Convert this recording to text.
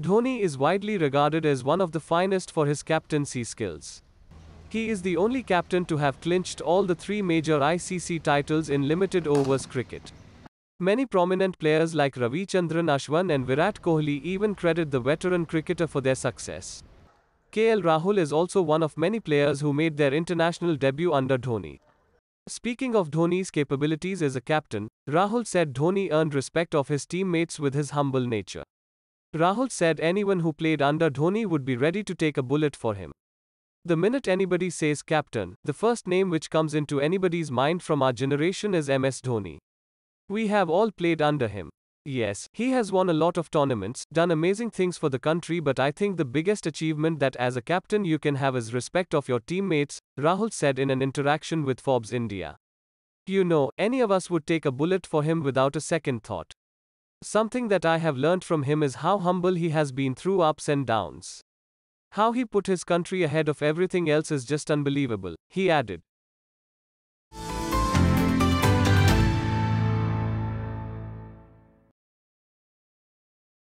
Dhoni is widely regarded as one of the finest for his captaincy skills. He is the only captain to have clinched all the three major ICC titles in limited overs cricket. Many prominent players like Ravi Chandran Ashwin and Virat Kohli even credit the veteran cricketer for their success. KL Rahul is also one of many players who made their international debut under Dhoni. Speaking of Dhoni's capabilities as a captain, Rahul said Dhoni earned respect of his teammates with his humble nature. Rahul said anyone who played under Dhoni would be ready to take a bullet for him. The minute anybody says captain, the first name which comes into anybody's mind from our generation is MS Dhoni. We have all played under him. Yes, he has won a lot of tournaments, done amazing things for the country, but I think the biggest achievement that as a captain you can have is respect of your teammates, Rahul said in an interaction with Forbes India. You know, any of us would take a bullet for him without a second thought. Something that I have learnt from him is how humble he has been through ups and downs. How he put his country ahead of everything else is just unbelievable, he added.